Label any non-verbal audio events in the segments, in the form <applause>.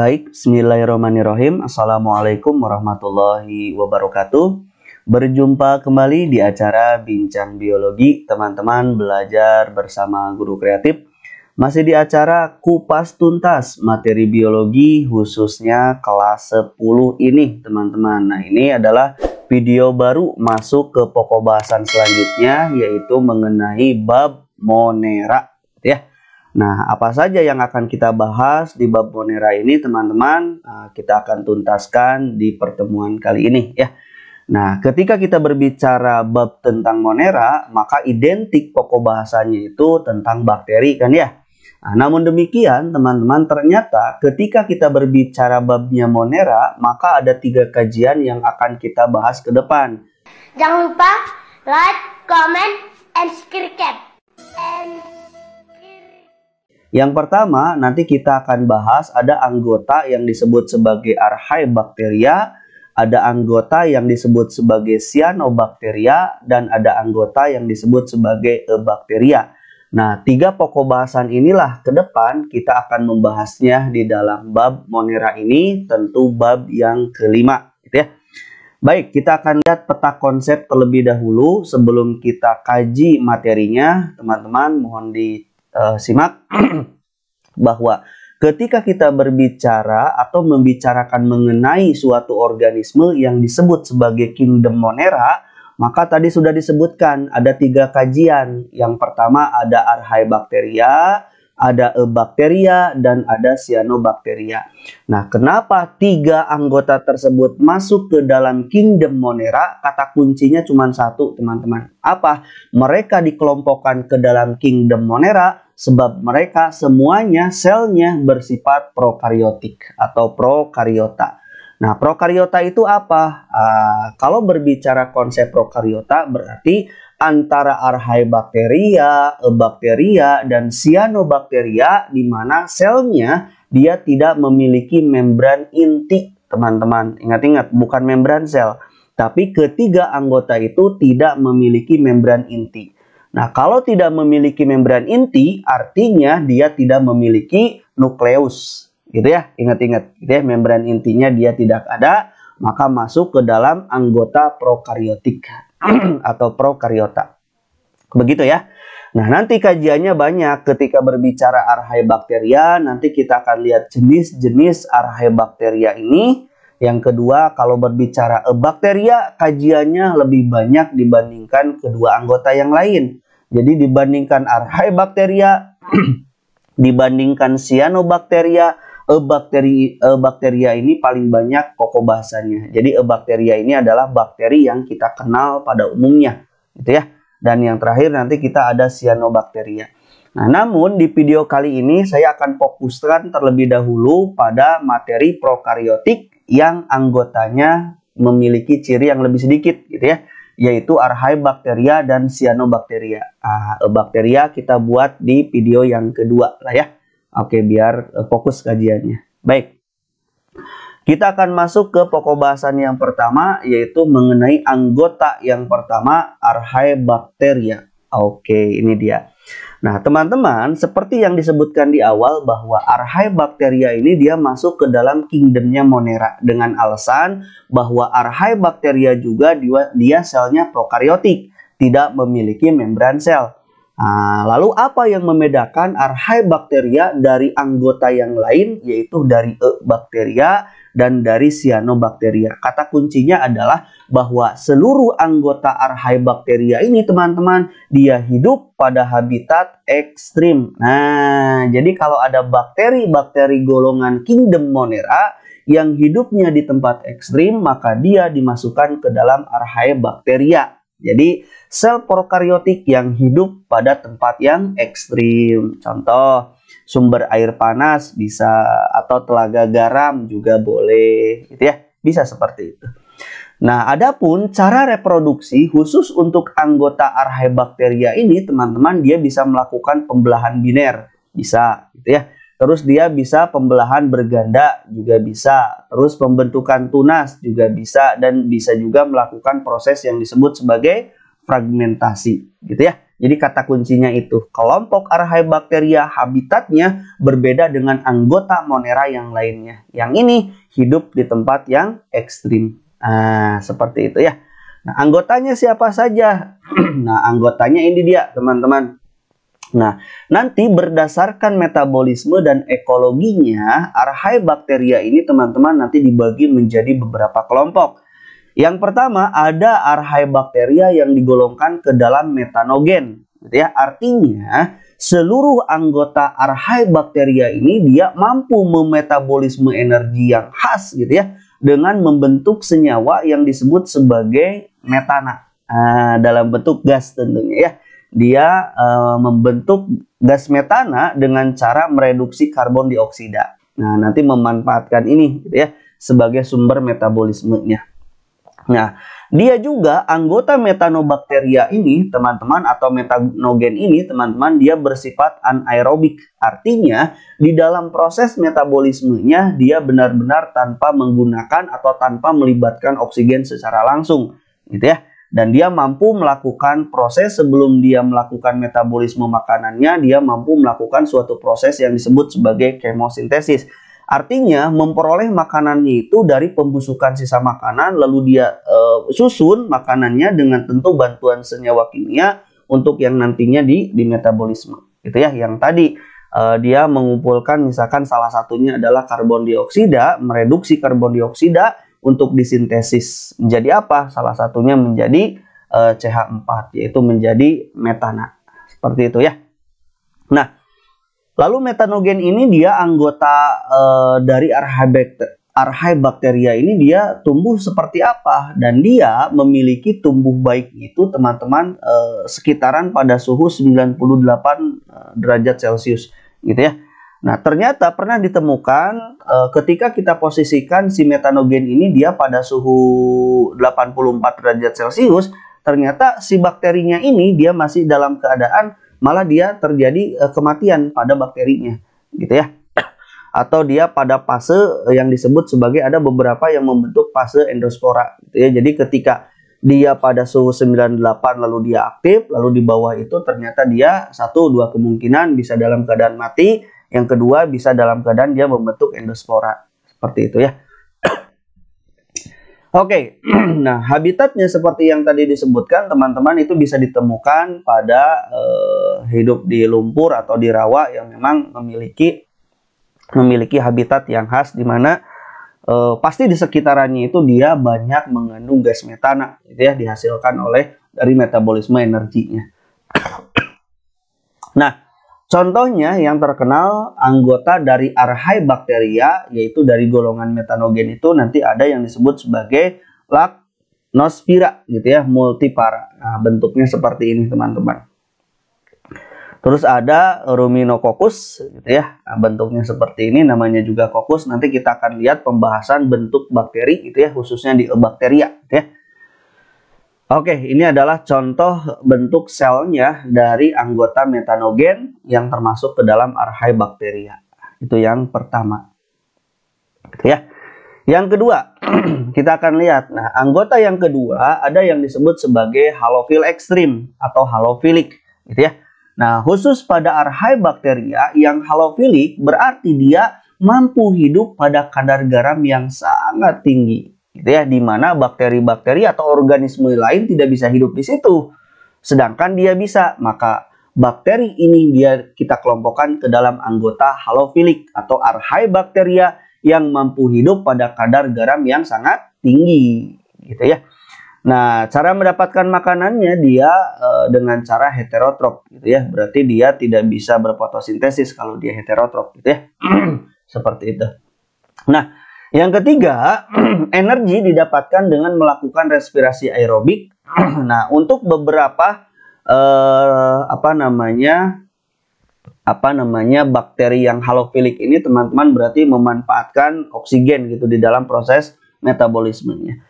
Baik, bismillahirrahmanirrahim. Assalamualaikum warahmatullahi wabarakatuh. Berjumpa kembali di acara Bincang Biologi, teman-teman belajar bersama guru kreatif. Masih di acara Kupas Tuntas materi biologi khususnya kelas 10 ini, teman-teman. Nah, ini adalah video baru masuk ke pokok bahasan selanjutnya yaitu mengenai bab monera, ya. Nah, apa saja yang akan kita bahas di bab Monera ini, teman-teman? Ah, kita akan tuntaskan di pertemuan kali ini, ya. Nah, ketika kita berbicara bab tentang Monera, maka identik pokok bahasanya itu tentang bakteri, kan ya? Nah, namun demikian, teman-teman, ternyata ketika kita berbicara babnya Monera, maka ada tiga kajian yang akan kita bahas ke depan. Jangan lupa like, comment, and subscribe. And... Yang pertama, nanti kita akan bahas ada anggota yang disebut sebagai arhai bakteria, ada anggota yang disebut sebagai cyanobacteria, dan ada anggota yang disebut sebagai bakteria. Nah, tiga pokok bahasan inilah ke depan kita akan membahasnya di dalam bab Monera ini, tentu bab yang kelima, gitu ya. Baik, kita akan lihat peta konsep terlebih dahulu sebelum kita kaji materinya. Teman-teman, mohon di uh, simak <clears throat> bahwa ketika kita berbicara atau membicarakan mengenai suatu organisme yang disebut sebagai kingdom monera, maka tadi sudah disebutkan ada tiga kajian. Yang pertama ada arhai bakteria ada e bakteria dan ada cyanobacteria. Nah, kenapa tiga anggota tersebut masuk ke dalam kingdom Monera? Kata kuncinya cuma satu, teman-teman. Apa? Mereka dikelompokkan ke dalam kingdom Monera sebab mereka semuanya selnya bersifat prokariotik atau prokariota. Nah, prokariota itu apa? Uh, kalau berbicara konsep prokariota berarti antara arhai bakteria, bakteria, dan cyanobacteria di mana selnya dia tidak memiliki membran inti, teman-teman. Ingat-ingat, bukan membran sel, tapi ketiga anggota itu tidak memiliki membran inti. Nah, kalau tidak memiliki membran inti, artinya dia tidak memiliki nukleus. Gitu ya, ingat-ingat. Gitu ya, membran intinya dia tidak ada, maka masuk ke dalam anggota prokariotik. <clears throat> atau prokariota. Begitu ya. Nah, nanti kajiannya banyak ketika berbicara bakteria. nanti kita akan lihat jenis-jenis bakteria ini. Yang kedua, kalau berbicara e bakteria, kajiannya lebih banyak dibandingkan kedua anggota yang lain. Jadi dibandingkan bakteria, <clears throat> dibandingkan cyanobacteria, e bakteri e bakteria ini paling banyak bahasanya. Jadi e bakteria ini adalah bakteri yang kita kenal pada umumnya, gitu ya. Dan yang terakhir nanti kita ada cyanobacteria. Nah, namun di video kali ini saya akan fokuskan terlebih dahulu pada materi prokariotik yang anggotanya memiliki ciri yang lebih sedikit, gitu ya yaitu arhai bakteria dan cyanobacteria. Ah, e bakteria kita buat di video yang kedua lah ya. Oke, biar eh, fokus kajiannya. Baik. Kita akan masuk ke pokok bahasan yang pertama yaitu mengenai anggota yang pertama arhai bakteria. Oke, ini dia. Nah, teman-teman, seperti yang disebutkan di awal bahwa arhai bakteria ini dia masuk ke dalam kingdomnya Monera dengan alasan bahwa arhai bakteria juga dia, dia selnya prokariotik, tidak memiliki membran sel. Nah, lalu apa yang membedakan arhai bakteria dari anggota yang lain yaitu dari E bakteria dan dari cyanobakteria? Kata kuncinya adalah bahwa seluruh anggota arhai bakteria ini teman-teman dia hidup pada habitat ekstrim. Nah, jadi kalau ada bakteri-bakteri golongan kingdom monera yang hidupnya di tempat ekstrim maka dia dimasukkan ke dalam arhai bakteria. Jadi sel prokariotik yang hidup pada tempat yang ekstrim. Contoh sumber air panas bisa atau telaga garam juga boleh gitu ya. Bisa seperti itu. Nah, adapun cara reproduksi khusus untuk anggota arhebakteria ini, teman-teman, dia bisa melakukan pembelahan biner, bisa gitu ya. Terus dia bisa pembelahan berganda juga bisa, terus pembentukan tunas juga bisa dan bisa juga melakukan proses yang disebut sebagai fragmentasi gitu ya. Jadi kata kuncinya itu kelompok arhai bakteria habitatnya berbeda dengan anggota Monera yang lainnya. Yang ini hidup di tempat yang ekstrim. Nah, seperti itu ya. Nah, anggotanya siapa saja? <clears throat> nah, anggotanya ini dia, teman-teman. Nah, nanti berdasarkan metabolisme dan ekologinya, arhai bakteria ini teman-teman nanti dibagi menjadi beberapa kelompok. Yang pertama ada arhai bakteria yang digolongkan ke dalam metanogen, gitu ya. Artinya seluruh anggota arhai bakteria ini dia mampu memetabolisme energi yang khas gitu ya dengan membentuk senyawa yang disebut sebagai metana. Nah, dalam bentuk gas tentunya ya dia e, membentuk gas metana dengan cara mereduksi karbon dioksida. Nah, nanti memanfaatkan ini gitu ya sebagai sumber metabolismenya. Nah, dia juga anggota metanobakteria ini, teman-teman, atau metanogen ini, teman-teman, dia bersifat anaerobik. Artinya, di dalam proses metabolismenya, dia benar-benar tanpa menggunakan atau tanpa melibatkan oksigen secara langsung. Gitu ya dan dia mampu melakukan proses sebelum dia melakukan metabolisme makanannya, dia mampu melakukan suatu proses yang disebut sebagai kemosintesis. Artinya memperoleh makanannya itu dari pembusukan sisa makanan lalu dia e, susun makanannya dengan tentu bantuan senyawa kimia untuk yang nantinya di di metabolisme. Gitu ya yang tadi Uh, dia mengumpulkan misalkan salah satunya adalah karbon dioksida, mereduksi karbon dioksida untuk disintesis menjadi apa? Salah satunya menjadi e, eh, CH4 yaitu menjadi metana. Seperti itu ya. Nah, lalu metanogen ini dia anggota e, dari bakteria ini dia tumbuh seperti apa dan dia memiliki tumbuh baik itu teman-teman e, sekitaran pada suhu 98 derajat Celcius gitu ya. Nah, ternyata pernah ditemukan e, ketika kita posisikan si metanogen ini dia pada suhu 84 derajat Celcius, ternyata si bakterinya ini dia masih dalam keadaan malah dia terjadi e, kematian pada bakterinya, gitu ya. Atau dia pada fase yang disebut sebagai ada beberapa yang membentuk fase endospora, gitu ya. Jadi ketika dia pada suhu 98 lalu dia aktif, lalu di bawah itu ternyata dia satu dua kemungkinan bisa dalam keadaan mati yang kedua bisa dalam keadaan dia membentuk endospora seperti itu ya. <clears throat> Oke, okay. <clears throat> nah habitatnya seperti yang tadi disebutkan teman-teman itu bisa ditemukan pada eh, hidup di lumpur atau di rawa yang memang memiliki memiliki habitat yang khas di mana eh, pasti di sekitarannya itu dia banyak mengandung gas metana gitu ya dihasilkan oleh dari metabolisme energinya. <clears throat> nah, Contohnya yang terkenal anggota dari arhai bakteria yaitu dari golongan metanogen itu nanti ada yang disebut sebagai lacnospira gitu ya, multipara. Nah, bentuknya seperti ini teman-teman. Terus ada ruminococcus gitu ya. Nah, bentuknya seperti ini namanya juga kokus. Nanti kita akan lihat pembahasan bentuk bakteri gitu ya khususnya di bakteria gitu ya. Oke, ini adalah contoh bentuk selnya dari anggota metanogen yang termasuk ke dalam arhai bakteria. Itu yang pertama. Gitu ya. Yang kedua, <clears throat> kita akan lihat. Nah, anggota yang kedua ada yang disebut sebagai halofil ekstrim atau halofilik, gitu ya. Nah, khusus pada arhai bakteria yang halofilik berarti dia mampu hidup pada kadar garam yang sangat tinggi gitu ya di mana bakteri-bakteri atau organisme lain tidak bisa hidup di situ sedangkan dia bisa maka bakteri ini dia kita kelompokkan ke dalam anggota halofilik atau bakteria yang mampu hidup pada kadar garam yang sangat tinggi gitu ya Nah, cara mendapatkan makanannya dia e, dengan cara heterotrop gitu ya. Berarti dia tidak bisa berfotosintesis kalau dia heterotrop gitu ya. <clears throat> Seperti itu. Nah, yang ketiga, <clears throat> energi didapatkan dengan melakukan respirasi aerobik. <clears throat> nah, untuk beberapa uh, apa namanya apa namanya bakteri yang halofilik ini teman-teman berarti memanfaatkan oksigen gitu di dalam proses metabolismenya.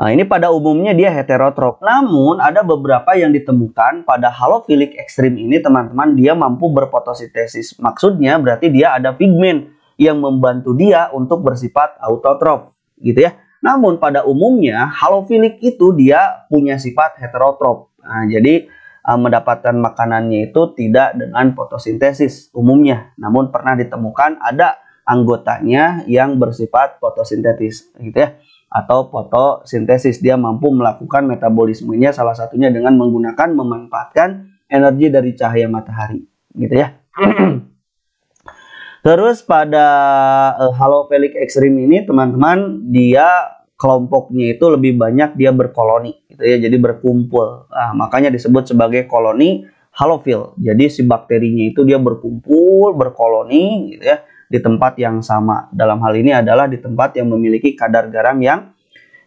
Nah, ini pada umumnya dia heterotrop. Namun ada beberapa yang ditemukan pada halofilik ekstrim ini teman-teman dia mampu berfotosintesis. Maksudnya berarti dia ada pigmen yang membantu dia untuk bersifat autotrop, gitu ya. Namun pada umumnya halofilik itu dia punya sifat heterotrop. Nah, jadi eh, mendapatkan makanannya itu tidak dengan fotosintesis umumnya. Namun pernah ditemukan ada anggotanya yang bersifat fotosintesis gitu ya atau fotosintesis dia mampu melakukan metabolismenya salah satunya dengan menggunakan memanfaatkan energi dari cahaya matahari gitu ya <clears throat> Terus pada uh, eh, halofelic extreme ini teman-teman dia kelompoknya itu lebih banyak dia berkoloni gitu ya jadi berkumpul nah, makanya disebut sebagai koloni halofil jadi si bakterinya itu dia berkumpul berkoloni gitu ya di tempat yang sama dalam hal ini adalah di tempat yang memiliki kadar garam yang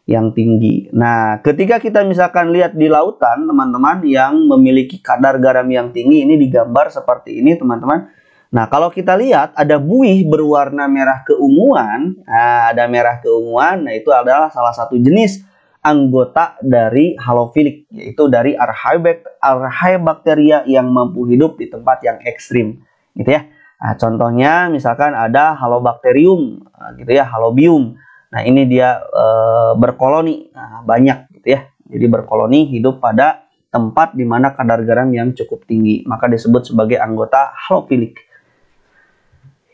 yang tinggi. Nah, ketika kita misalkan lihat di lautan, teman-teman yang memiliki kadar garam yang tinggi ini digambar seperti ini, teman-teman Nah, kalau kita lihat ada buih berwarna merah keunguan, nah, ada merah keunguan, nah itu adalah salah satu jenis anggota dari halofilik, yaitu dari arhaibakteria yang mampu hidup di tempat yang ekstrim, gitu ya. Nah, contohnya misalkan ada halobacterium, nah, gitu ya, halobium. Nah, ini dia e, berkoloni nah, banyak, gitu ya. Jadi berkoloni hidup pada tempat di mana kadar garam yang cukup tinggi, maka disebut sebagai anggota halofilik.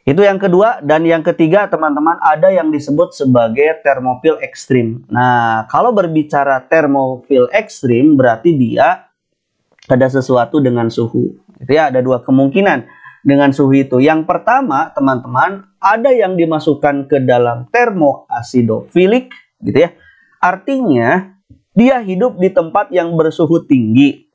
Itu yang kedua dan yang ketiga teman-teman ada yang disebut sebagai termofil ekstrim. Nah kalau berbicara termofil ekstrim berarti dia ada sesuatu dengan suhu. Jadi ya, ada dua kemungkinan dengan suhu itu. Yang pertama teman-teman ada yang dimasukkan ke dalam termoasidofilik gitu ya. Artinya dia hidup di tempat yang bersuhu tinggi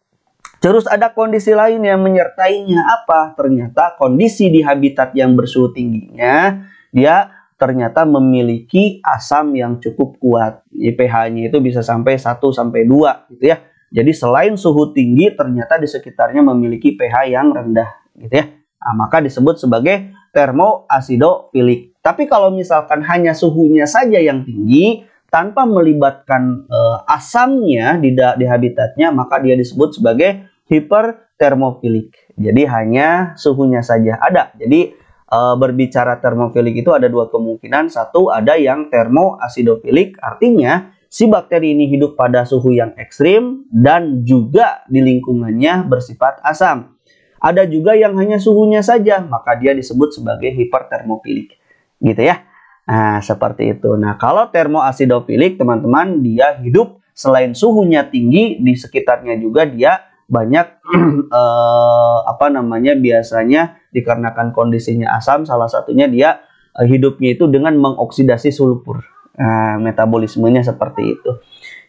Terus ada kondisi lain yang menyertainya apa? Ternyata kondisi di habitat yang bersuhu tingginya dia ternyata memiliki asam yang cukup kuat. pH-nya itu bisa sampai 1 sampai 2 gitu ya. Jadi selain suhu tinggi ternyata di sekitarnya memiliki pH yang rendah gitu ya. Nah, maka disebut sebagai termoasidofilik. Tapi kalau misalkan hanya suhunya saja yang tinggi, tanpa melibatkan e, asamnya di, di habitatnya maka dia disebut sebagai hipertermofilik. Jadi hanya suhunya saja ada. Jadi e, berbicara termofilik itu ada dua kemungkinan. Satu ada yang termoasidofilik artinya si bakteri ini hidup pada suhu yang ekstrim dan juga di lingkungannya bersifat asam. Ada juga yang hanya suhunya saja, maka dia disebut sebagai hipertermofilik. Gitu ya. Nah, seperti itu. Nah, kalau termoasidofilik, teman-teman, dia hidup selain suhunya tinggi, di sekitarnya juga dia banyak <clears throat> eh, apa namanya biasanya dikarenakan kondisinya asam salah satunya dia eh, hidupnya itu dengan mengoksidasi sulfur nah, metabolismenya seperti itu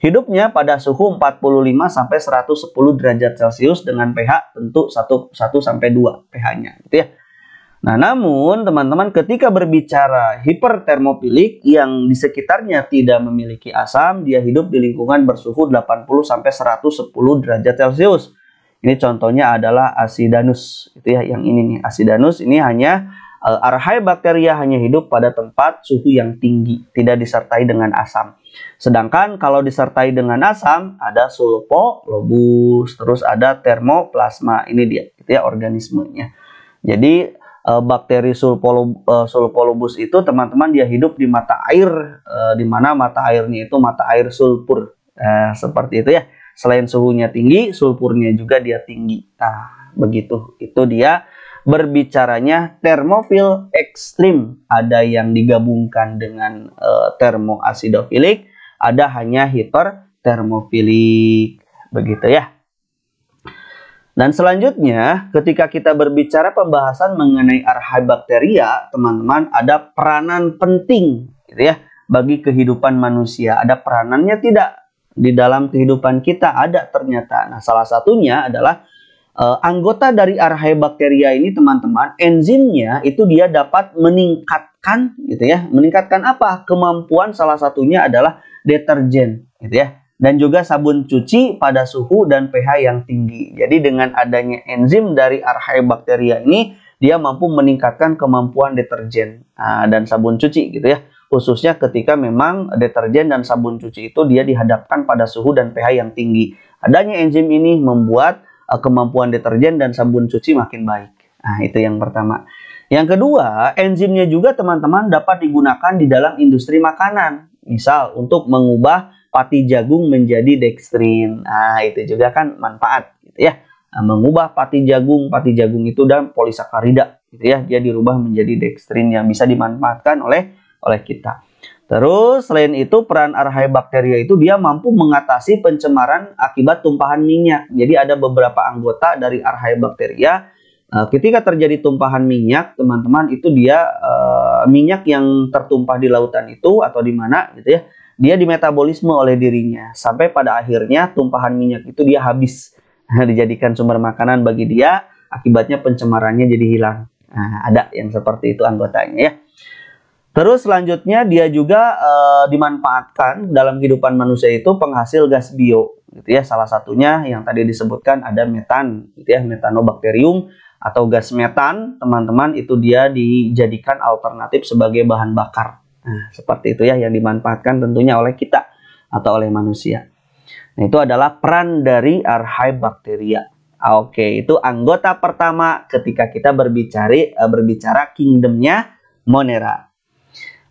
hidupnya pada suhu 45 sampai 110 derajat celcius dengan pH tentu 1, 1 sampai 2 pH-nya gitu ya Nah, namun teman-teman ketika berbicara hipertermofilik yang di sekitarnya tidak memiliki asam, dia hidup di lingkungan bersuhu 80 sampai 110 derajat Celcius. Ini contohnya adalah acidanus Itu ya yang ini nih. acidanus ini hanya eh, arhai bakteria hanya hidup pada tempat suhu yang tinggi, tidak disertai dengan asam. Sedangkan kalau disertai dengan asam ada sulfolobus, terus ada termoplasma. Ini dia, itu ya organismenya. Jadi uh, bakteri sulfolobus eh, uh, itu teman-teman dia hidup di mata air uh, di mana mata airnya itu mata air sulfur uh, seperti itu ya selain suhunya tinggi sulfurnya juga dia tinggi nah begitu itu dia berbicaranya termofil ekstrim ada yang digabungkan dengan uh, termoasidofilik ada hanya hiper termofilik begitu ya dan selanjutnya, ketika kita berbicara pembahasan mengenai arhai bakteria, teman-teman, ada peranan penting gitu ya bagi kehidupan manusia. Ada peranannya tidak di dalam kehidupan kita ada ternyata. Nah, salah satunya adalah uh, anggota dari arhai bakteria ini teman-teman, enzimnya itu dia dapat meningkatkan gitu ya. Meningkatkan apa? Kemampuan salah satunya adalah deterjen gitu ya dan juga sabun cuci pada suhu dan pH yang tinggi. Jadi dengan adanya enzim dari bakteria ini, dia mampu meningkatkan kemampuan deterjen ah, dan sabun cuci gitu ya. Khususnya ketika memang deterjen dan sabun cuci itu dia dihadapkan pada suhu dan pH yang tinggi. Adanya enzim ini membuat ah, kemampuan deterjen dan sabun cuci makin baik. Nah, itu yang pertama. Yang kedua, enzimnya juga teman-teman dapat digunakan di dalam industri makanan. Misal untuk mengubah pati jagung menjadi dextrin. Nah, itu juga kan manfaat gitu ya. Nah, mengubah pati jagung, pati jagung itu dan polisakarida gitu ya. Dia dirubah menjadi dextrin yang bisa dimanfaatkan oleh oleh kita. Terus selain itu peran bakteria itu dia mampu mengatasi pencemaran akibat tumpahan minyak. Jadi ada beberapa anggota dari bakteria eh, ketika terjadi tumpahan minyak, teman-teman itu dia eh, minyak yang tertumpah di lautan itu atau di mana gitu ya, dia dimetabolisme oleh dirinya sampai pada akhirnya tumpahan minyak itu dia habis nah, dijadikan sumber makanan bagi dia akibatnya pencemarannya jadi hilang nah, ada yang seperti itu anggotanya ya terus selanjutnya dia juga e, dimanfaatkan dalam kehidupan manusia itu penghasil gas bio gitu ya salah satunya yang tadi disebutkan ada metan gitu ya metanobakterium atau gas metan teman-teman itu dia dijadikan alternatif sebagai bahan bakar Nah, seperti itu ya yang dimanfaatkan tentunya oleh kita atau oleh manusia. Nah, itu adalah peran dari arhai bakteria. Ah, oke, itu anggota pertama ketika kita berbicara eh, berbicara kingdomnya Monera.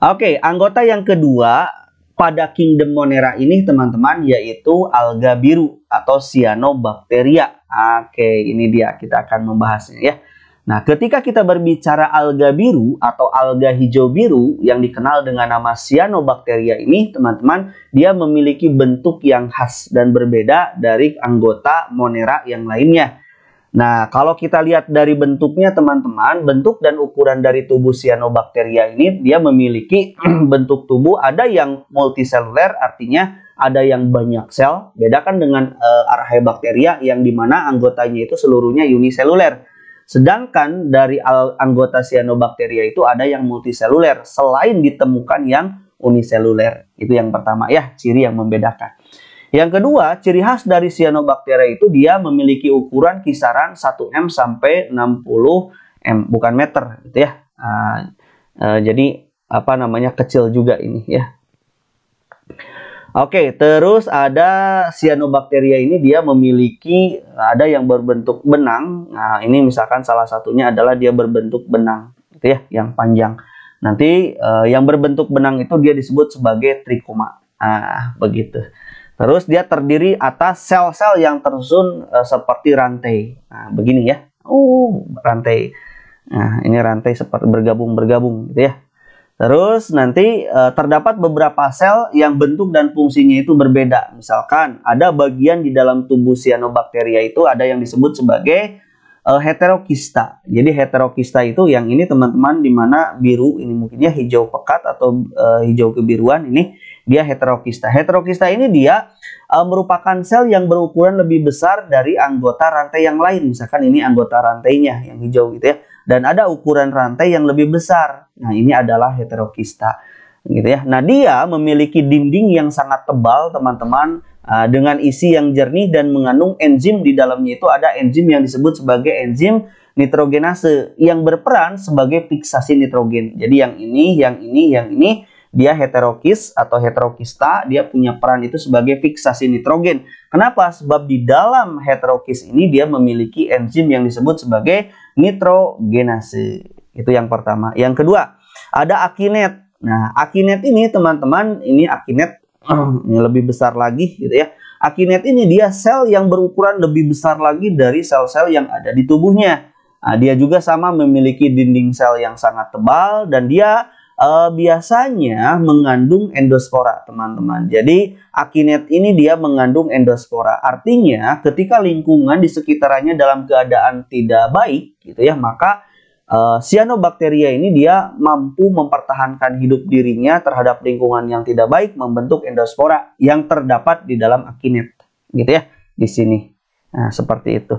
Oke, anggota yang kedua pada kingdom Monera ini teman-teman yaitu alga biru atau cyanobacteria. Oke, ini dia kita akan membahasnya ya. Nah, ketika kita berbicara alga biru atau alga hijau biru yang dikenal dengan nama cyanobacteria ini, teman-teman, dia memiliki bentuk yang khas dan berbeda dari anggota monera yang lainnya. Nah, kalau kita lihat dari bentuknya, teman-teman, bentuk dan ukuran dari tubuh cyanobacteria ini, dia memiliki <clears throat> bentuk tubuh ada yang multiseluler, artinya ada yang banyak sel, bedakan dengan uh, eh, archaebacteria yang dimana anggotanya itu seluruhnya uniseluler. Sedangkan dari anggota cyanobacteria itu ada yang multiseluler selain ditemukan yang uniseluler. Itu yang pertama ya, ciri yang membedakan. Yang kedua, ciri khas dari cyanobacteria itu dia memiliki ukuran kisaran 1M sampai 60M, bukan meter gitu ya. Uh, uh, jadi apa namanya kecil juga ini ya Oke, terus ada cyanobacteria ini dia memiliki ada yang berbentuk benang. Nah, ini misalkan salah satunya adalah dia berbentuk benang, gitu ya, yang panjang. Nanti eh, yang berbentuk benang itu dia disebut sebagai trikoma. Ah, begitu. Terus dia terdiri atas sel-sel yang tersusun eh, seperti rantai. Nah, begini ya. Uh, rantai. Nah, ini rantai seperti bergabung-bergabung gitu ya. Terus nanti e, terdapat beberapa sel yang bentuk dan fungsinya itu berbeda. Misalkan ada bagian di dalam tubuh cyanobacteria itu ada yang disebut sebagai e, heterokista. Jadi heterokista itu yang ini teman-teman di mana biru ini mungkinnya hijau pekat atau e, hijau kebiruan ini dia heterokista. Heterokista ini dia e, merupakan sel yang berukuran lebih besar dari anggota rantai yang lain. Misalkan ini anggota rantainya yang hijau gitu ya dan ada ukuran rantai yang lebih besar. Nah, ini adalah heterokista gitu ya. Nah, dia memiliki dinding yang sangat tebal, teman-teman, ah, dengan isi yang jernih dan mengandung enzim di dalamnya itu ada enzim yang disebut sebagai enzim nitrogenase yang berperan sebagai fiksasi nitrogen. Jadi yang ini, yang ini, yang ini dia heterokis atau heterokista, dia punya peran itu sebagai fiksasi nitrogen. Kenapa? Sebab di dalam heterokis ini dia memiliki enzim yang disebut sebagai nitrogenase. Itu yang pertama. Yang kedua, ada akinet. Nah, akinet ini teman-teman, ini akinet ini <clears throat> lebih besar lagi gitu ya. Akinet ini dia sel yang berukuran lebih besar lagi dari sel-sel yang ada di tubuhnya. Nah, dia juga sama memiliki dinding sel yang sangat tebal dan dia uh, biasanya mengandung endospora, teman-teman. Jadi akinet ini dia mengandung endospora. Artinya ketika lingkungan di sekitarnya dalam keadaan tidak baik gitu ya, maka uh, cyanobacteria ini dia mampu mempertahankan hidup dirinya terhadap lingkungan yang tidak baik membentuk endospora yang terdapat di dalam akinet gitu ya di sini. Nah, seperti itu.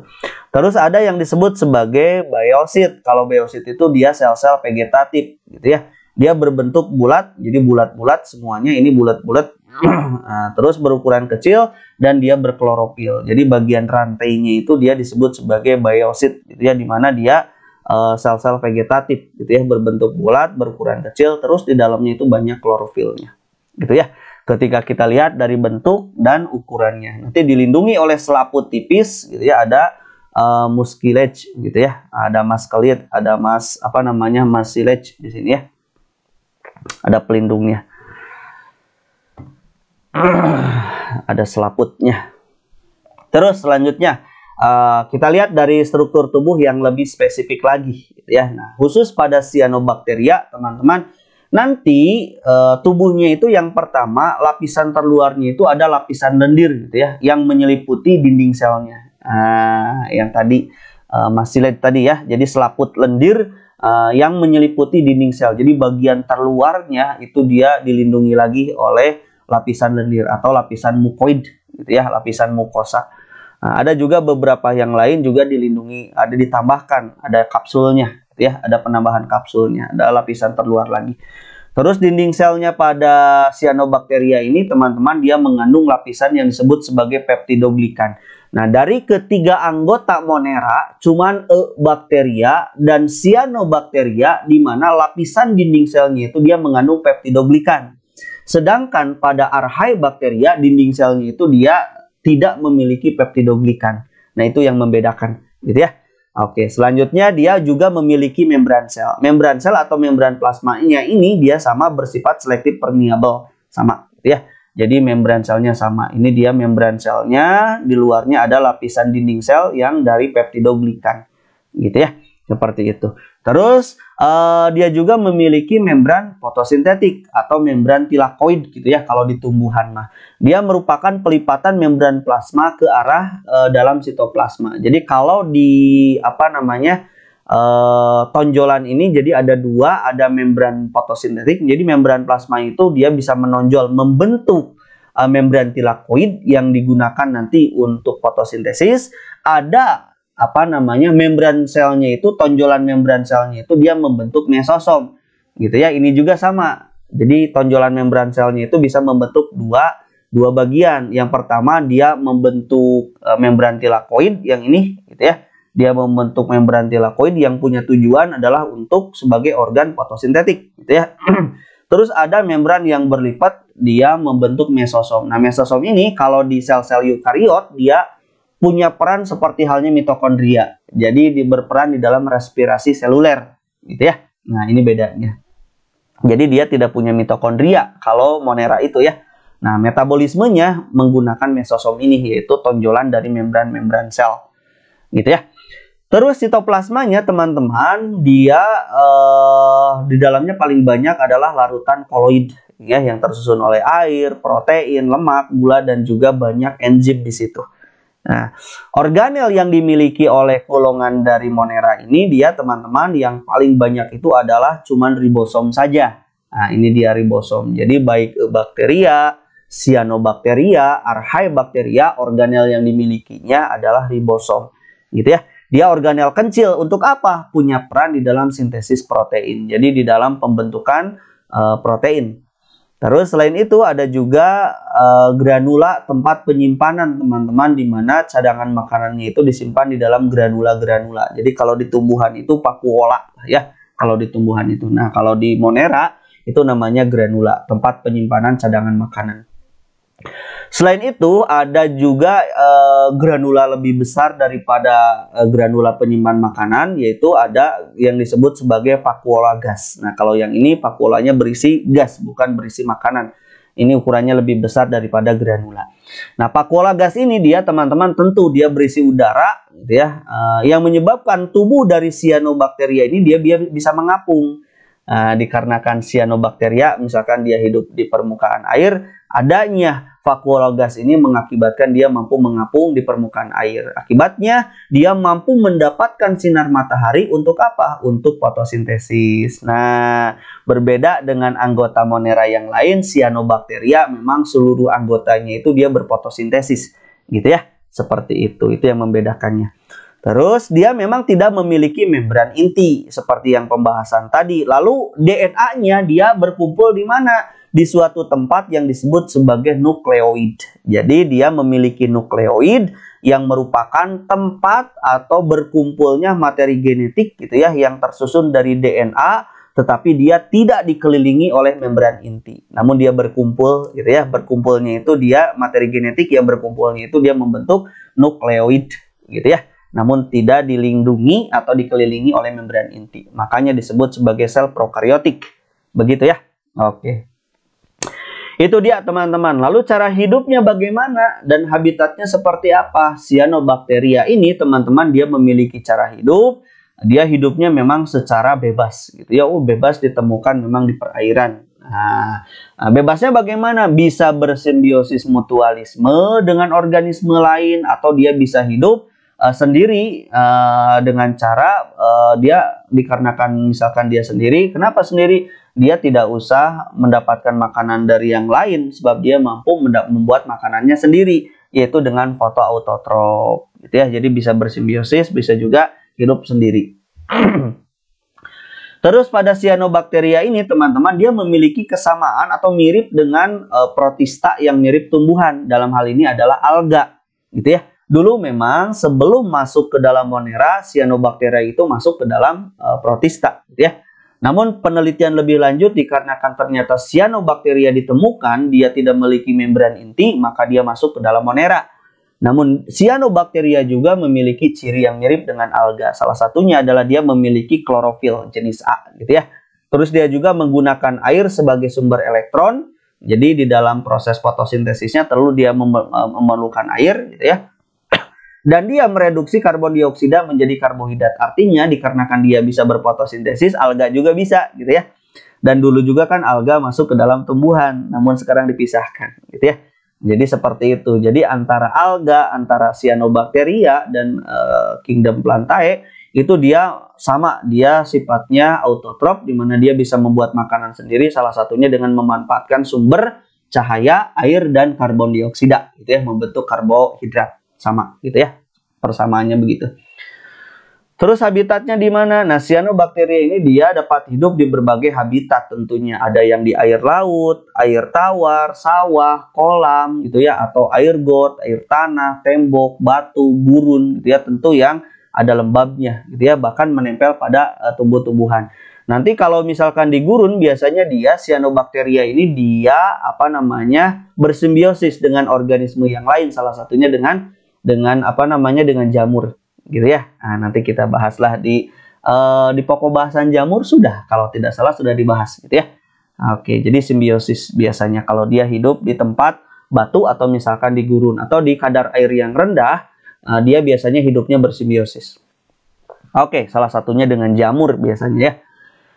Terus ada yang disebut sebagai biosit. Kalau biosit itu dia sel-sel vegetatif gitu ya dia berbentuk bulat jadi bulat-bulat semuanya ini bulat-bulat <clears throat> nah, terus berukuran kecil dan dia berklorofil jadi bagian rantainya itu dia disebut sebagai biosit gitu ya dimana dia eh, sel-sel uh, vegetatif gitu ya berbentuk bulat berukuran kecil terus di dalamnya itu banyak klorofilnya gitu ya ketika kita lihat dari bentuk dan ukurannya nanti dilindungi oleh selaput tipis gitu ya ada uh, muskilage gitu ya ada maskelit ada mas apa namanya maskilage di sini ya ada pelindungnya <clears throat> ada selaputnya terus selanjutnya eh, kita lihat dari struktur tubuh yang lebih spesifik lagi gitu ya nah khusus pada cyanobacteria teman-teman nanti eh, tubuhnya itu yang pertama lapisan terluarnya itu ada lapisan lendir gitu ya yang menyeliputi dinding selnya uh, yang tadi masih eh, masih tadi ya jadi selaput lendir uh, yang menyeliputi dinding sel. Jadi bagian terluarnya itu dia dilindungi lagi oleh lapisan lendir atau lapisan mukoid gitu ya, lapisan mukosa. Nah, ada juga beberapa yang lain juga dilindungi, ada ditambahkan, ada kapsulnya gitu ya, ada penambahan kapsulnya, ada lapisan terluar lagi. Terus dinding selnya pada cyanobacteria ini teman-teman dia mengandung lapisan yang disebut sebagai peptidoglikan. Nah dari ketiga anggota monera cuman E bakteria dan cyanobacteria di mana lapisan dinding selnya itu dia mengandung peptidoglikan. Sedangkan pada arhai bakteria dinding selnya itu dia tidak memiliki peptidoglikan. Nah itu yang membedakan gitu ya. Oke, selanjutnya dia juga memiliki membran sel. Membran sel atau membran plasmanya ini dia sama bersifat selektif permeable, sama gitu ya. Jadi membran selnya sama. Ini dia membran selnya, di luarnya ada lapisan dinding sel yang dari peptidoglikan. Gitu ya seperti itu. Terus uh, dia juga memiliki membran fotosintetik atau membran tilakoid gitu ya kalau di tumbuhan mah. Dia merupakan pelipatan membran plasma ke arah uh, dalam sitoplasma. Jadi kalau di apa namanya uh, tonjolan ini jadi ada dua, ada membran fotosintetik. Jadi membran plasma itu dia bisa menonjol, membentuk uh, membran tilakoid yang digunakan nanti untuk fotosintesis. Ada apa namanya membran selnya itu tonjolan membran selnya itu dia membentuk mesosom gitu ya ini juga sama jadi tonjolan membran selnya itu bisa membentuk dua dua bagian yang pertama dia membentuk e, membran tilakoid yang ini gitu ya dia membentuk membran tilakoid yang punya tujuan adalah untuk sebagai organ fotosintetik gitu ya <clears throat> terus ada membran yang berlipat dia membentuk mesosom nah mesosom ini kalau di sel-sel eukariot dia punya peran seperti halnya mitokondria. Jadi berperan di dalam respirasi seluler, gitu ya. Nah, ini bedanya. Jadi dia tidak punya mitokondria kalau Monera itu ya. Nah, metabolismenya menggunakan mesosom ini yaitu tonjolan dari membran-membran sel. Gitu ya. Terus sitoplasmanya teman-teman, dia eh, di dalamnya paling banyak adalah larutan koloid ya yang tersusun oleh air, protein, lemak, gula dan juga banyak enzim di situ. Nah, organel yang dimiliki oleh golongan dari Monera ini dia teman-teman yang paling banyak itu adalah cuman ribosom saja. Nah, ini dia ribosom. Jadi baik bakteria, cyanobacteria, arhai bakteria, organel yang dimilikinya adalah ribosom. Gitu ya. Dia organel kecil untuk apa? Punya peran di dalam sintesis protein. Jadi di dalam pembentukan eh, protein. Terus selain itu ada juga uh, granula tempat penyimpanan teman-teman di mana cadangan makanannya itu disimpan di dalam granula-granula. Jadi kalau di tumbuhan itu pakuola ya, kalau di tumbuhan itu. Nah, kalau di monera itu namanya granula, tempat penyimpanan cadangan makanan. Selain itu, ada juga e, granula lebih besar daripada e, granula penyimpan makanan, yaitu ada yang disebut sebagai vakuola gas. Nah, kalau yang ini vakuolanya berisi gas, bukan berisi makanan. Ini ukurannya lebih besar daripada granula. Nah, vakuola gas ini dia teman-teman tentu dia berisi udara, gitu ya, e, yang menyebabkan tubuh dari cyanobacteria ini dia, dia bisa mengapung. Eh, dikarenakan cyanobacteria misalkan dia hidup di permukaan air adanya vakuologas ini mengakibatkan dia mampu mengapung di permukaan air akibatnya dia mampu mendapatkan sinar matahari untuk apa untuk fotosintesis nah berbeda dengan anggota monera yang lain cyanobacteria memang seluruh anggotanya itu dia berfotosintesis gitu ya seperti itu itu yang membedakannya Terus dia memang tidak memiliki membran inti seperti yang pembahasan tadi. Lalu DNA-nya dia berkumpul di mana? Di suatu tempat yang disebut sebagai nukleoid. Jadi dia memiliki nukleoid yang merupakan tempat atau berkumpulnya materi genetik gitu ya yang tersusun dari DNA tetapi dia tidak dikelilingi oleh membran inti. Namun dia berkumpul gitu ya, berkumpulnya itu dia materi genetik yang berkumpulnya itu dia membentuk nukleoid gitu ya namun tidak dilindungi atau dikelilingi oleh membran inti. Makanya disebut sebagai sel prokariotik. Begitu ya? Oke. Itu dia teman-teman. Lalu cara hidupnya bagaimana dan habitatnya seperti apa? Cyanobacteria ini teman-teman dia memiliki cara hidup. Dia hidupnya memang secara bebas gitu ya. Oh, bebas ditemukan memang di perairan. Nah, nah bebasnya bagaimana? Bisa bersimbiosis mutualisme dengan organisme lain atau dia bisa hidup uh, sendiri uh, dengan cara uh, dia dikarenakan misalkan dia sendiri kenapa sendiri dia tidak usah mendapatkan makanan dari yang lain sebab dia mampu membuat makanannya sendiri yaitu dengan foto autotrop gitu ya jadi bisa bersimbiosis bisa juga hidup sendiri <clears throat> Terus pada cyanobacteria ini teman-teman dia memiliki kesamaan atau mirip dengan e, protista yang mirip tumbuhan. Dalam hal ini adalah alga gitu ya. Dulu memang sebelum masuk ke dalam Monera, cyanobacteria itu masuk ke dalam e, protista gitu ya. Namun penelitian lebih lanjut dikarenakan ternyata cyanobacteria ditemukan, dia tidak memiliki membran inti, maka dia masuk ke dalam Monera. Namun cyanobacteria juga memiliki ciri yang mirip dengan alga. Salah satunya adalah dia memiliki klorofil jenis A gitu ya. Terus dia juga menggunakan air sebagai sumber elektron. Jadi di dalam proses fotosintesisnya terlalu dia eh, memerlukan air gitu ya dan dia mereduksi karbon dioksida menjadi karbohidrat. Artinya dikarenakan dia bisa berfotosintesis, alga juga bisa gitu ya. Dan dulu juga kan alga masuk ke dalam tumbuhan, namun sekarang dipisahkan gitu ya. Jadi seperti itu. Jadi antara alga, antara cyanobacteria dan uh, kingdom plantae itu dia sama, dia sifatnya autotrop di mana dia bisa membuat makanan sendiri salah satunya dengan memanfaatkan sumber cahaya, air dan karbon dioksida gitu ya membentuk karbohidrat sama gitu ya persamaannya begitu. Terus habitatnya di mana? Nah, cyanobacteria ini dia dapat hidup di berbagai habitat tentunya. Ada yang di air laut, air tawar, sawah, kolam gitu ya atau air got, air tanah, tembok, batu, gurun gitu ya tentu yang ada lembabnya gitu ya bahkan menempel pada uh, tumbuh-tumbuhan. Nanti kalau misalkan di gurun biasanya dia cyanobacteria ini dia apa namanya bersimbiosis dengan organisme yang lain salah satunya dengan dengan apa namanya dengan jamur gitu ya. Nah, nanti kita bahaslah di uh, di pokok bahasan jamur sudah kalau tidak salah sudah dibahas gitu ya. Oke, jadi simbiosis biasanya kalau dia hidup di tempat batu atau misalkan di gurun atau di kadar air yang rendah, uh, dia biasanya hidupnya bersimbiosis. Oke, salah satunya dengan jamur biasanya ya.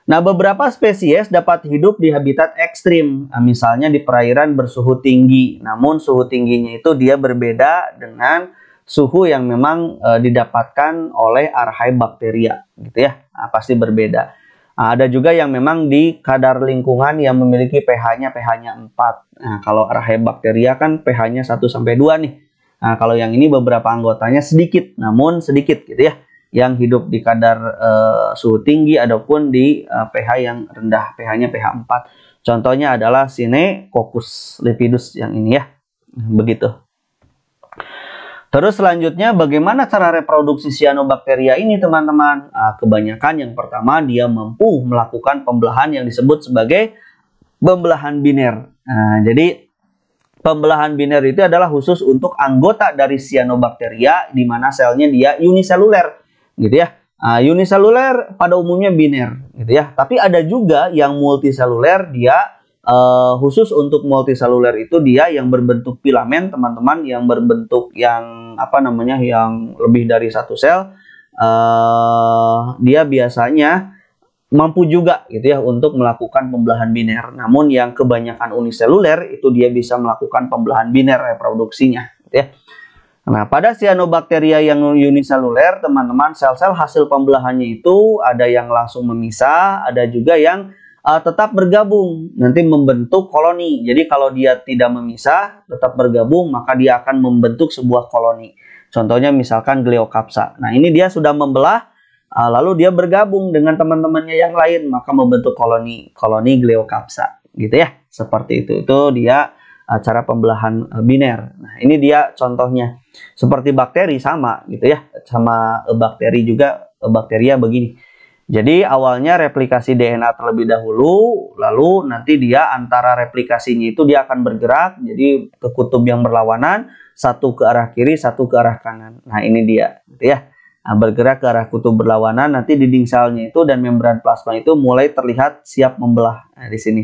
Nah, beberapa spesies dapat hidup di habitat ekstrim, nah, misalnya di perairan bersuhu tinggi. Namun, suhu tingginya itu dia berbeda dengan suhu yang memang e, didapatkan oleh arhai bakteria, gitu ya. Nah, pasti berbeda. Nah, ada juga yang memang di kadar lingkungan yang memiliki pH-nya pH-nya 4. Nah, kalau arhai bakteria kan pH-nya 1 sampai 2 nih. Nah, kalau yang ini beberapa anggotanya sedikit, namun sedikit gitu ya yang hidup di kadar uh, suhu tinggi ataupun di uh, pH yang rendah, pH-nya pH 4. Contohnya adalah sine kokus lipidus yang ini ya. Begitu. Terus selanjutnya bagaimana cara reproduksi cyanobacteria ini teman-teman? Nah, kebanyakan yang pertama dia mampu melakukan pembelahan yang disebut sebagai pembelahan biner. Nah, jadi pembelahan biner itu adalah khusus untuk anggota dari cyanobacteria di mana selnya dia uniseluler gitu ya. Uh, ah, uniseluler pada umumnya biner gitu ya. Tapi ada juga yang multiseluler dia uh, khusus untuk multiseluler itu dia yang berbentuk filamen teman-teman yang berbentuk yang apa namanya yang lebih dari satu sel uh, dia biasanya mampu juga gitu ya untuk melakukan pembelahan biner. Namun yang kebanyakan uniseluler itu dia bisa melakukan pembelahan biner reproduksinya gitu ya. Nah, pada cyanobacteria yang uniseluler, teman-teman, sel-sel hasil pembelahannya itu ada yang langsung memisah, ada juga yang uh, tetap bergabung, nanti membentuk koloni. Jadi kalau dia tidak memisah, tetap bergabung, maka dia akan membentuk sebuah koloni. Contohnya misalkan gliokapsa. Nah, ini dia sudah membelah uh, lalu dia bergabung dengan teman-temannya yang lain, maka membentuk koloni, koloni gliokapsa. Gitu ya. Seperti itu. Itu dia uh, cara pembelahan eh, biner. Nah, ini dia contohnya. Seperti bakteri sama gitu ya, sama eh, bakteri juga eh, bakteria begini. Jadi awalnya replikasi DNA terlebih dahulu, lalu nanti dia antara replikasinya itu dia akan bergerak, jadi ke kutub yang berlawanan, satu ke arah kiri, satu ke arah kanan. Nah ini dia, gitu ya. Nah, bergerak ke arah kutub berlawanan, nanti dinding selnya itu dan membran plasma itu mulai terlihat siap membelah nah, di sini.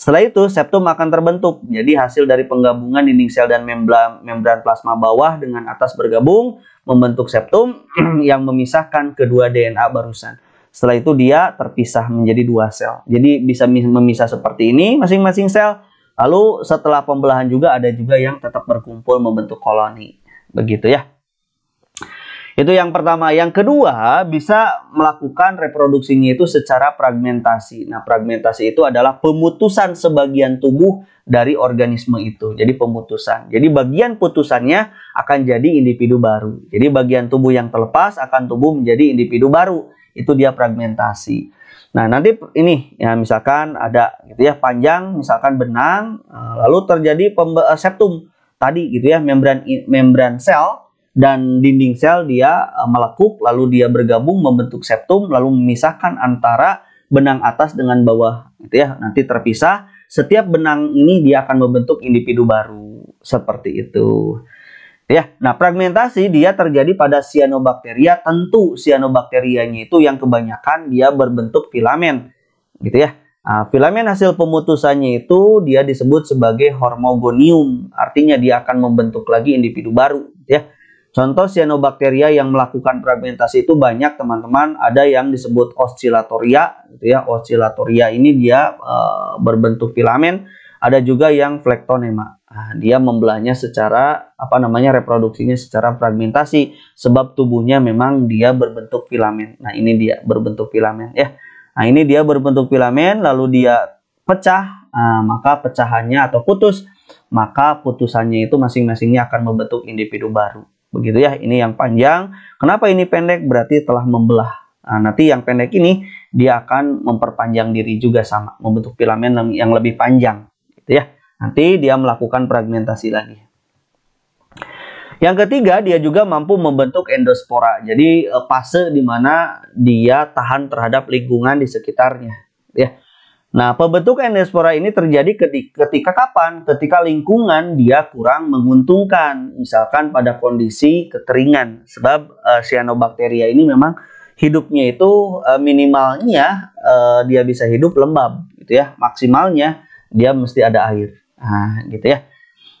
Setelah itu, septum akan terbentuk. Jadi hasil dari penggabungan dinding sel dan membran, membran plasma bawah dengan atas bergabung membentuk septum <clears throat> yang memisahkan kedua DNA barusan. Setelah itu dia terpisah menjadi dua sel. Jadi bisa memisah seperti ini masing-masing sel. Lalu setelah pembelahan juga ada juga yang tetap berkumpul membentuk koloni. Begitu ya. Itu yang pertama. Yang kedua, bisa melakukan reproduksinya itu secara fragmentasi. Nah, fragmentasi itu adalah pemutusan sebagian tubuh dari organisme itu. Jadi pemutusan. Jadi bagian putusannya akan jadi individu baru. Jadi bagian tubuh yang terlepas akan tubuh menjadi individu baru. Itu dia fragmentasi. Nah, nanti ini ya misalkan ada gitu ya panjang misalkan benang eh, lalu terjadi eh, septum tadi gitu ya membran membran sel dan dinding sel dia eh, melekuk lalu dia bergabung membentuk septum lalu memisahkan antara benang atas dengan bawah gitu ya nanti terpisah setiap benang ini dia akan membentuk individu baru seperti itu gitu ya nah fragmentasi dia terjadi pada cyanobacteria tentu cyanobacterianya itu yang kebanyakan dia berbentuk filamen gitu ya nah, filamen hasil pemutusannya itu dia disebut sebagai hormogonium artinya dia akan membentuk lagi individu baru gitu ya Contoh cyanobacteria yang melakukan fragmentasi itu banyak teman-teman. Ada yang disebut oscillatoria, gitu ya. Oscillatoria ini dia e, berbentuk filamen. Ada juga yang flektonema. Nah, dia membelahnya secara apa namanya reproduksinya secara fragmentasi sebab tubuhnya memang dia berbentuk filamen. Nah ini dia berbentuk filamen ya. Nah ini dia berbentuk filamen lalu dia pecah nah, maka pecahannya atau putus maka putusannya itu masing-masingnya akan membentuk individu baru begitu ya ini yang panjang kenapa ini pendek berarti telah membelah nah, nanti yang pendek ini dia akan memperpanjang diri juga sama membentuk filamen yang lebih panjang gitu ya nanti dia melakukan fragmentasi lagi yang ketiga dia juga mampu membentuk endospora jadi eh, fase di mana dia tahan terhadap lingkungan di sekitarnya gitu ya Nah, pembentukan endospora ini terjadi ketika kapan? Ketika lingkungan dia kurang menguntungkan, misalkan pada kondisi kekeringan. Sebab uh, cyanobacteria ini memang hidupnya itu uh, minimalnya uh, dia bisa hidup lembab, gitu ya. Maksimalnya dia mesti ada air. Nah, gitu ya.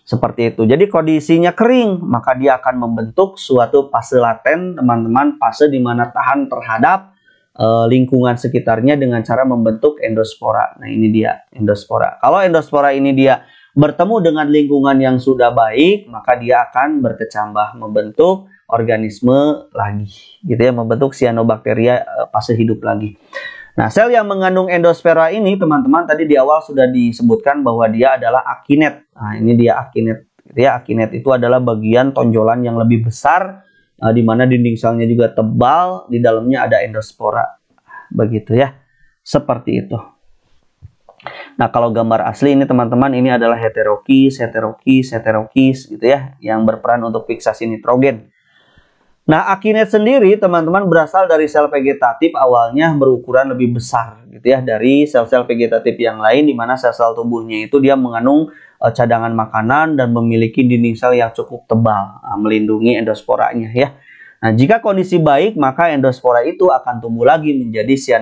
Seperti itu. Jadi kondisinya kering, maka dia akan membentuk suatu fase laten, teman-teman, fase di mana tahan terhadap uh, lingkungan sekitarnya dengan cara membentuk endospora. Nah, ini dia endospora. Kalau endospora ini dia bertemu dengan lingkungan yang sudah baik, maka dia akan berkecambah membentuk organisme lagi, gitu ya, membentuk cyanobacteria uh, hidup lagi. Nah, sel yang mengandung endospora ini, teman-teman, tadi di awal sudah disebutkan bahwa dia adalah akinet. Nah, ini dia akinet. Gitu ya, akinet itu adalah bagian tonjolan yang lebih besar uh, di mana dinding selnya juga tebal, di dalamnya ada endospora. Begitu ya. Seperti itu. Nah, kalau gambar asli ini teman-teman ini adalah heterokis, heterokis, heterokis gitu ya yang berperan untuk fiksasi nitrogen. Nah, akinet sendiri teman-teman berasal dari sel vegetatif awalnya berukuran lebih besar gitu ya dari sel-sel vegetatif yang lain di mana sel-sel tubuhnya itu dia mengandung uh, cadangan makanan dan memiliki dinding sel yang cukup tebal uh, melindungi endosporanya ya. Nah, jika kondisi baik, maka endospora itu akan tumbuh lagi menjadi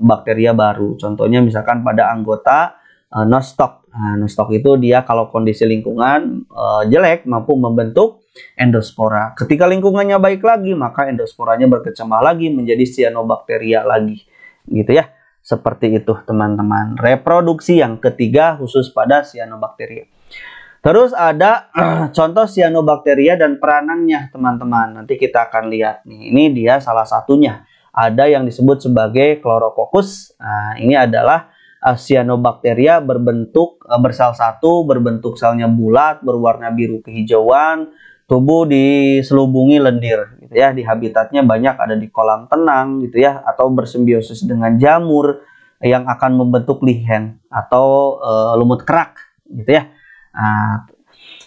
bakteria baru. Contohnya misalkan pada anggota uh, eh, nostoc. Nah, nostoc itu dia kalau kondisi lingkungan uh, jelek mampu membentuk endospora. Ketika lingkungannya baik lagi, maka endosporanya berkecambah lagi menjadi cyanobakteria lagi. Gitu ya. Seperti itu teman-teman. Reproduksi yang ketiga khusus pada cyanobacteria. Terus ada <clears throat> contoh cyanobacteria dan peranannya teman-teman. Nanti kita akan lihat nih. Ini dia salah satunya. Ada yang disebut sebagai chlorococcus. Nah, ini adalah cyanobacteria eh, berbentuk eh, bersal satu, berbentuk selnya bulat, berwarna biru kehijauan, tubuh diselubungi lendir gitu ya di habitatnya banyak ada di kolam tenang gitu ya atau bersimbiosis dengan jamur yang akan membentuk lihen atau e, lumut kerak gitu ya nah,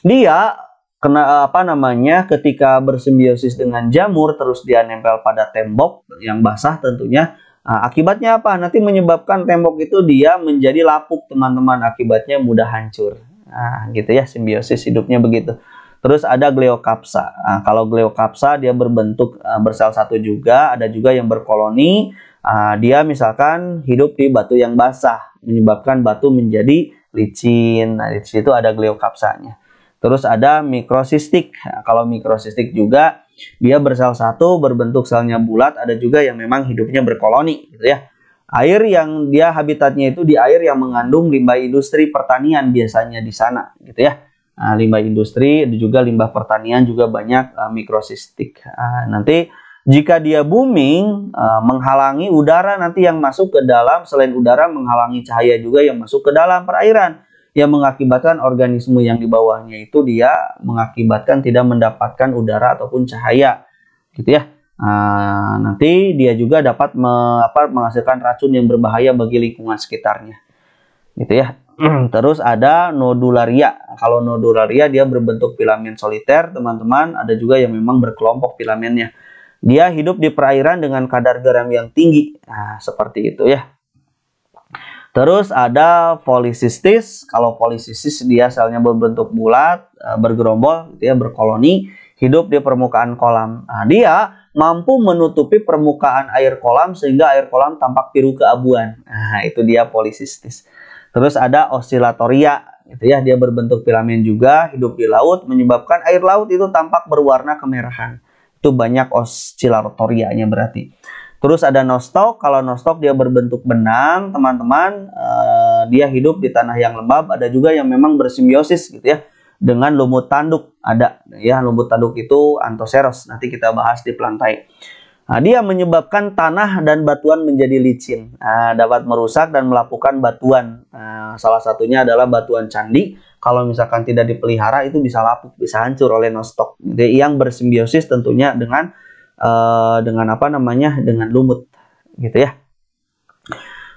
dia kena apa namanya ketika bersimbiosis dengan jamur terus dia nempel pada tembok yang basah tentunya nah, akibatnya apa nanti menyebabkan tembok itu dia menjadi lapuk teman-teman akibatnya mudah hancur nah, gitu ya simbiosis hidupnya begitu Terus ada gleokapsa. Nah, kalau gleokapsa dia berbentuk uh, bersel satu juga, ada juga yang berkoloni. Uh, dia misalkan hidup di batu yang basah, menyebabkan batu menjadi licin. Nah, di situ ada gleokapsanya. Terus ada mikrosistik. Nah, kalau mikrosistik juga dia bersel satu, berbentuk selnya bulat, ada juga yang memang hidupnya berkoloni gitu ya air yang dia habitatnya itu di air yang mengandung limbah industri pertanian biasanya di sana gitu ya uh, limbah industri, ada juga limbah pertanian juga banyak uh, mikrosistik. Uh, nanti jika dia booming uh, menghalangi udara nanti yang masuk ke dalam selain udara menghalangi cahaya juga yang masuk ke dalam perairan yang mengakibatkan organisme yang di bawahnya itu dia mengakibatkan tidak mendapatkan udara ataupun cahaya gitu ya. Uh, nanti dia juga dapat me, apa, menghasilkan racun yang berbahaya bagi lingkungan sekitarnya gitu ya <clears throat> Terus ada nodularia. Kalau nodularia dia berbentuk filamen soliter, teman-teman. Ada juga yang memang berkelompok filamennya. Dia hidup di perairan dengan kadar garam yang tinggi. Nah, seperti itu ya. Terus ada polisistis. Kalau polisistis dia selnya berbentuk bulat, e, bergerombol, dia berkoloni, hidup di permukaan kolam. Nah, dia mampu menutupi permukaan air kolam sehingga air kolam tampak biru keabuan. Nah, itu dia polisistis. Terus ada osilatoria, gitu ya, dia berbentuk filamen juga, hidup di laut menyebabkan air laut itu tampak berwarna kemerahan. Itu banyak osilatorianya, berarti. Terus ada nostok, kalau nostok dia berbentuk benang, teman-teman, eh, dia hidup di tanah yang lembab, ada juga yang memang bersimbiosis gitu ya dengan lumut tanduk ada ya lumut tanduk itu antoseros nanti kita bahas di pelantai Nah, dia menyebabkan tanah dan batuan menjadi licin, nah, dapat merusak dan melakukan batuan. Nah, salah satunya adalah batuan candi. Kalau misalkan tidak dipelihara itu bisa lapuk, bisa hancur oleh nostok. Jadi, yang bersimbiosis tentunya dengan uh, dengan apa namanya dengan lumut, gitu ya.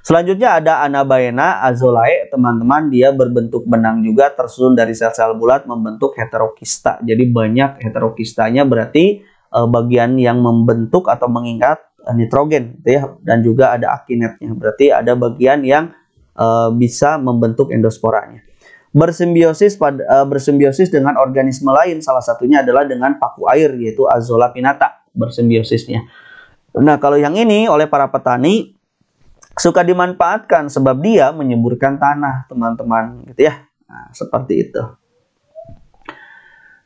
Selanjutnya ada Anabaena azolae, teman-teman dia berbentuk benang juga tersusun dari sel-sel bulat membentuk heterokista. Jadi banyak heterokistanya berarti uh, bagian yang membentuk atau uh, nitrogen gitu ya dan juga ada akinetnya berarti ada bagian yang uh, bisa membentuk endosporanya bersimbiosis pada uh, bersimbiosis dengan organisme lain salah satunya adalah dengan paku air yaitu azola pinata bersimbiosisnya nah kalau yang ini oleh para petani suka dimanfaatkan sebab dia menyuburkan tanah teman-teman gitu ya nah, seperti itu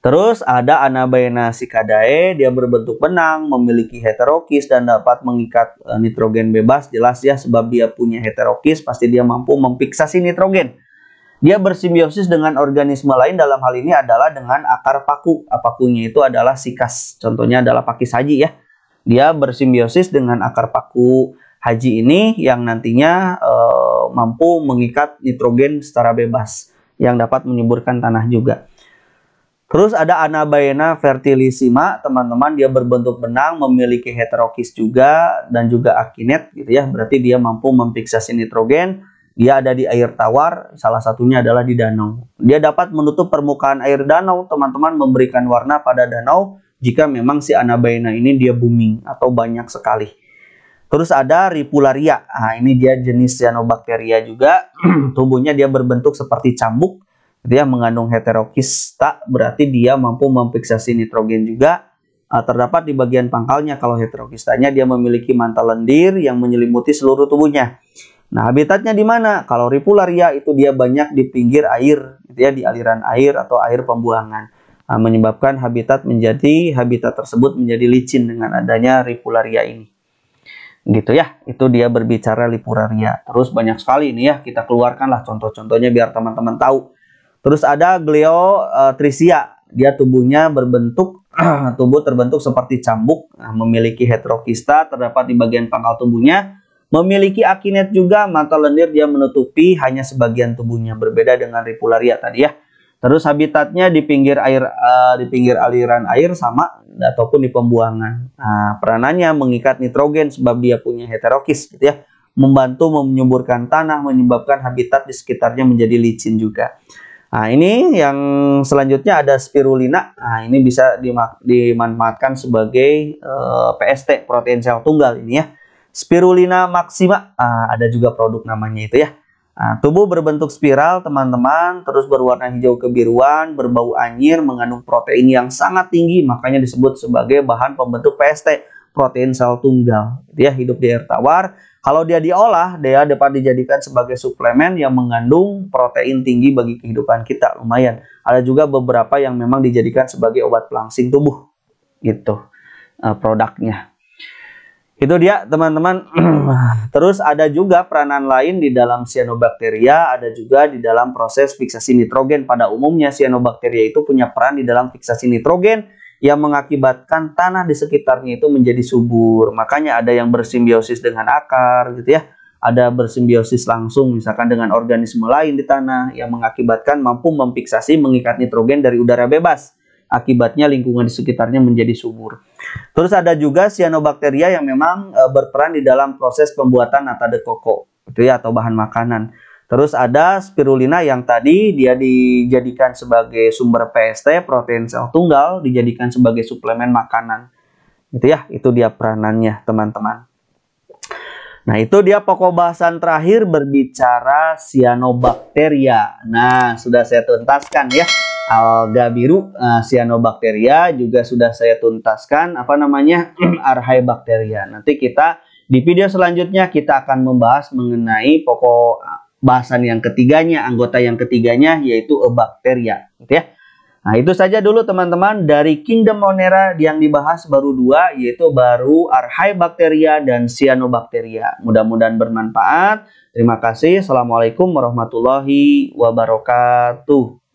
Terus ada anabaina sikadae, dia berbentuk benang, memiliki heterokis dan dapat mengikat e, nitrogen bebas. Jelas ya sebab dia punya heterokis, pasti dia mampu memfiksasi nitrogen. Dia bersimbiosis dengan organisme lain dalam hal ini adalah dengan akar paku. Apakunya itu adalah sikas, contohnya adalah pakis haji ya. Dia bersimbiosis dengan akar paku haji ini yang nantinya e, mampu mengikat nitrogen secara bebas yang dapat menyuburkan tanah juga. Terus ada Anabaena fertilissima, teman-teman dia berbentuk benang, memiliki heterokis juga dan juga akinet gitu ya. Berarti dia mampu memfiksasi nitrogen. Dia ada di air tawar, salah satunya adalah di danau. Dia dapat menutup permukaan air danau, teman-teman memberikan warna pada danau jika memang si Anabaena ini dia booming atau banyak sekali. Terus ada Ripularia. Nah, ini dia jenis cyanobacteria juga. <clears throat> Tubuhnya dia berbentuk seperti cambuk dia mengandung heterokista berarti dia mampu memfiksasi nitrogen juga uh, terdapat di bagian pangkalnya. Kalau heterokistanya dia memiliki mantel lendir yang menyelimuti seluruh tubuhnya. Nah, habitatnya di mana? Kalau ripularia itu dia banyak di pinggir air, gitu ya, di aliran air atau air pembuangan. Nah, menyebabkan habitat menjadi habitat tersebut menjadi licin dengan adanya ripularia ini. Gitu ya, itu dia berbicara lipularia. Terus banyak sekali ini ya, kita keluarkanlah contoh-contohnya biar teman-teman tahu Terus ada eh, Trisia, dia tubuhnya berbentuk <clears throat> tubuh terbentuk seperti cambuk, nah, memiliki heterokista terdapat di bagian pangkal tubuhnya, memiliki akinet juga, mata lendir dia menutupi hanya sebagian tubuhnya berbeda dengan ripularia tadi ya. Terus habitatnya di pinggir air uh, di pinggir aliran air sama ataupun di pembuangan. Nah, peranannya mengikat nitrogen sebab dia punya heterokis gitu ya. Membantu menyuburkan tanah menyebabkan habitat di sekitarnya menjadi licin juga. Nah, ini yang selanjutnya ada spirulina. Nah, ini bisa dimanfaatkan sebagai uh, eh, PST, protein sel tunggal ini ya. Spirulina maxima, nah, ada juga produk namanya itu ya. Nah, tubuh berbentuk spiral, teman-teman, terus berwarna hijau kebiruan, berbau anjir, mengandung protein yang sangat tinggi, makanya disebut sebagai bahan pembentuk PST, protein sel tunggal. Dia gitu ya, hidup di air tawar, kalau dia diolah, dia dapat dijadikan sebagai suplemen yang mengandung protein tinggi bagi kehidupan kita. Lumayan. Ada juga beberapa yang memang dijadikan sebagai obat pelangsing tubuh. Gitu eh, produknya. Itu dia teman-teman. <clears throat> Terus ada juga peranan lain di dalam cyanobacteria, ada juga di dalam proses fiksasi nitrogen. Pada umumnya cyanobacteria itu punya peran di dalam fiksasi nitrogen yang mengakibatkan tanah di sekitarnya itu menjadi subur. Makanya ada yang bersimbiosis dengan akar gitu ya. Ada bersimbiosis langsung misalkan dengan organisme lain di tanah yang mengakibatkan mampu memfiksasi mengikat nitrogen dari udara bebas. Akibatnya lingkungan di sekitarnya menjadi subur. Terus ada juga cyanobacteria yang memang eh, berperan di dalam proses pembuatan nata de coco gitu ya atau bahan makanan. Terus ada spirulina yang tadi dia dijadikan sebagai sumber PST, protein sel tunggal, dijadikan sebagai suplemen makanan. itu ya, itu dia peranannya teman-teman. Nah itu dia pokok bahasan terakhir berbicara cyanobacteria. Nah sudah saya tuntaskan ya alga biru uh, eh, cyanobacteria juga sudah saya tuntaskan apa namanya <clears throat> arhaibacteria. Nanti kita di video selanjutnya kita akan membahas mengenai pokok bahasan yang ketiganya, anggota yang ketiganya yaitu bakteria. Gitu ya. Nah, itu saja dulu teman-teman dari Kingdom Monera yang dibahas baru dua, yaitu baru arhai bakteria dan Cyanobacteria. Mudah-mudahan bermanfaat. Terima kasih. Assalamualaikum warahmatullahi wabarakatuh.